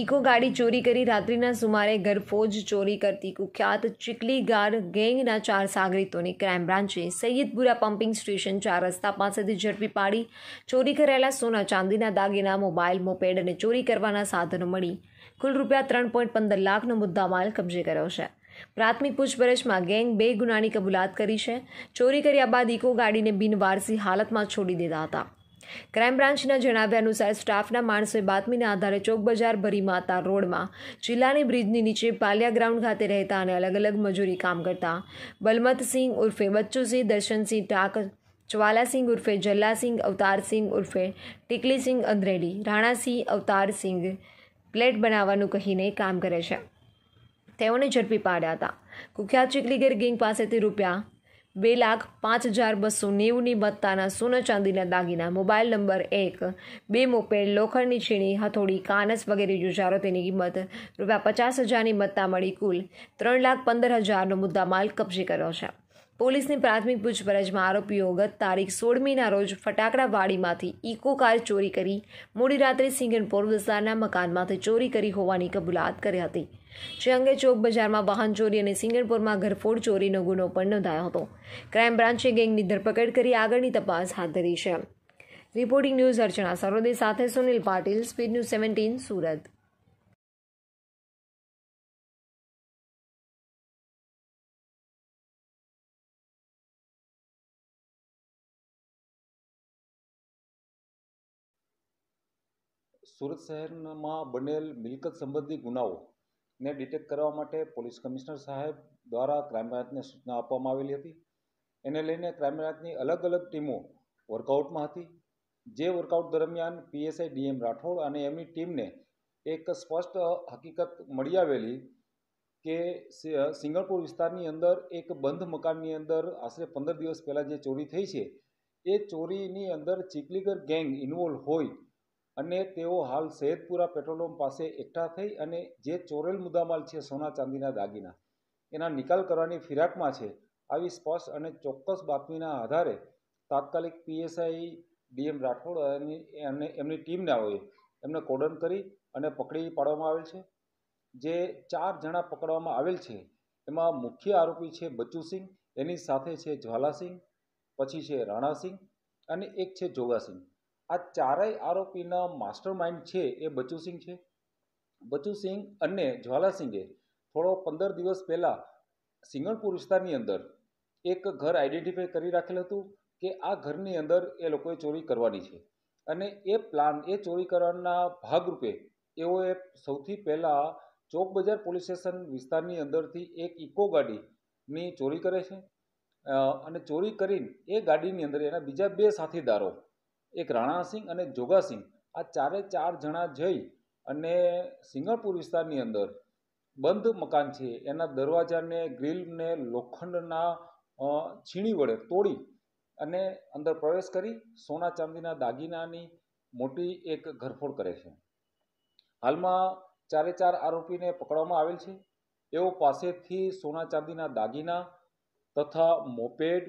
eco ગાડી ચોરી કરી રાત્રિના સુમારે ગરફોજ ચોરી કરતી કુખ્યાત ચીકલીગાર ગેંગના ચાર સાગરીતોને ક્રાઇમ બ્રાન્ચે સૈયદપુરા પમ્પિંગ સ્ટેશન ચાર રસ્તા પાસેથી ઝડપી પાડી ચોરી કરેલા સોના ચાંદીના દાગીના મોબાઈલ મોપેડ અને ચોરી કરવાના સાધનો મળી કુલ રૂપિયા ત્રણ પોઈન્ટ પંદર લાખનો મુદ્દામાલ કબજે કર્યો છે પ્રાથમિક પૂછપરછમાં ગેંગ બે ગુનાની કબૂલાત કરી છે ચોરી કર્યા બાદ ઇકો ગાડીને બિનવારસી હાલતમાં છોડી દીધા હતા ક્રાઇમ બ્રાન્ચના જણાવ્યા અનુસાર સ્ટાફના માણસોએ બાતમીના આધારે ચોકબજાર બજાર ભરી માતા રોડમાં જિલ્લાની બ્રિજની નીચે પાલિયા ગ્રાઉન્ડ ખાતે રહેતા અને અલગ અલગ મજૂરી કામ કરતા બલમતસિંહ ઉર્ફે બચ્ચુસિંહ દર્શનસિંહ ટાક જ્વાલાસિંહ ઉર્ફે જલ્લાસિંહ અવતારસિંહ ઉર્ફે ટીકલીસિંહ અંદ્રેડી રાણાસિંહ અવતારસિંહ પ્લેટ બનાવવાનું કહીને કામ કરે છે તેઓને ઝડપી પાડ્યા હતા કુખ્યાત ચીકલીગર ગેંગ પાસેથી રૂપિયા બે લાખ પાંચ હજાર બસો નેવુંની બત્તાના સોના ચાંદીના દાગીના મોબાઈલ નંબર એક બે મોપેડ લોખંડની છીણી હથોડી કાનસ વગેરે જુજારો તેની કિંમત રૂપિયા પચાસ હજારની બત્તા મળી કુલ ત્રણ લાખ પંદર હજારનો મુદ્દામાલ કબજે કર્યો છે પોલીસની પ્રાથમિક પૂછપરછમાં આરોપીઓ ગત તારીખ સોળમીના રોજ ફટાકડાવાડીમાંથી ઇકો કાર ચોરી કરી મોડી રાત્રે સિંગનપોર વિસ્તારના મકાનમાંથી ચોરી કરી હોવાની કબૂલાત કરી હતી જે અંગે ચોક બજારમાં વાહન ચોરી અને સિંગરપુરમાં ઘરફોડ ચોરીનો ગુનો પણ નોંધાયો હતો ક્રાઇમ બ્રાન્ચે ગેંગની ધરપકડ કરી આગળની તપાસ હાથ ધરી છે રિપોર્ટિંગ ન્યૂઝ અર્ચના સરોદે સાથે Sunil Patil speed news seventeen Surat Surat શહેરમાં બનેલ મિલકત સંબંધી ગુનાઓ ને ડિટેક્ટ કરવા માટે પોલીસ કમિશનર સાહેબ દ્વારા ક્રાઇમ બ્રાન્ચને સૂચના આપવામાં આવેલી હતી એને લઈને ક્રાઇમ બ્રાન્ચની અલગ અલગ ટીમો વર્કઆઉટમાં હતી જે વર્કઆઉટ દરમિયાન પીએસઆઈ ડીએમ રાઠોડ અને એમની ટીમને એક સ્પષ્ટ હકીકત મળી આવેલી કે સિંગણપુર વિસ્તારની અંદર એક બંધ મકાનની અંદર આશરે પંદર દિવસ પહેલાં જે ચોરી થઈ છે એ ચોરીની અંદર ચીકલીગર ગેંગ ઇન્વોલ્વ હોય અને તેઓ હાલ સૈયદપુરા પેટ્રોલ પાસે એકઠા થઈ અને જે ચોરેલ મુદ્દામાલ છે સોના ચાંદીના દાગીના એના નિકાલ કરવાની ફિરાકમાં છે આવી સ્પષ્ટ અને ચોક્કસ બાતમીના આધારે તાત્કાલિક પીએસઆઈ ડીએમ રાઠોડ અને એમને એમની ટીમને આવે એમને કોડન કરી અને પકડી પાડવામાં આવેલ છે જે ચાર જણા પકડવામાં આવેલ છે એમાં મુખ્ય આરોપી છે બચ્ચુસિંહ એની સાથે છે જ્વાલાસિંહ પછી છે રાણાસિંહ અને એક છે જોગાસિંહ આ ચારેય આરોપીના માસ્ટર માઇન્ડ છે એ બચુસિંહ છે બચુસિંહ અને જ્વાલાસિંઘે થોડો પંદર દિવસ પહેલાં સિંગણપુર વિસ્તારની અંદર એક ઘર આઈડેન્ટિફાઈ કરી રાખેલું હતું કે આ ઘરની અંદર એ લોકોએ ચોરી કરવાની છે અને એ પ્લાન એ ચોરી કરવાના ભાગરૂપે એઓએ સૌથી પહેલાં ચોક બજાર પોલીસ સ્ટેશન વિસ્તારની અંદરથી એક ઇકો ગાડીની ચોરી કરે છે અને ચોરી કરીને એ ગાડીની અંદર એના બીજા બે સાથીદારો એક રાણાસિંહ અને જોગાસિંહ આ ચારે ચાર જણા જઈ અને સિંગણપુર વિસ્તારની અંદર બંધ મકાન છે એના દરવાજાને ગ્રીલને લોખંડના છીણી વડે તોડી અને અંદર પ્રવેશ કરી સોના ચાંદીના દાગીનાની મોટી એક ઘરફોડ કરે છે હાલમાં ચારે ચાર આરોપીને પકડવામાં આવેલ છે એઓ પાસેથી સોના ચાંદીના દાગીના તથા મોપેડ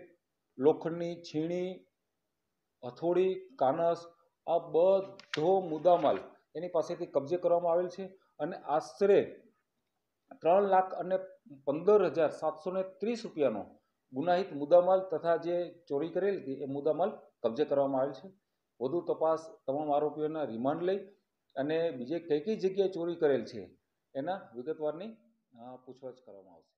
લોખંડની છીણી હથોડી કાનસ આ બધો મુદ્દામાલ એની પાસેથી કબજે કરવામાં આવેલ છે અને આશરે ત્રણ લાખ અને પંદર હજાર સાતસો ને ત્રીસ રૂપિયાનો ગુનાહિત મુદ્દામાલ તથા જે ચોરી કરેલી હતી એ મુદ્દામાલ કબજે કરવામાં આવેલ છે વધુ તપાસ તમામ આરોપીઓના રિમાન્ડ લઈ અને બીજે કઈ કઈ જગ્યાએ ચોરી કરેલ છે એના વિગતવારની પૂછપરછ કરવામાં આવશે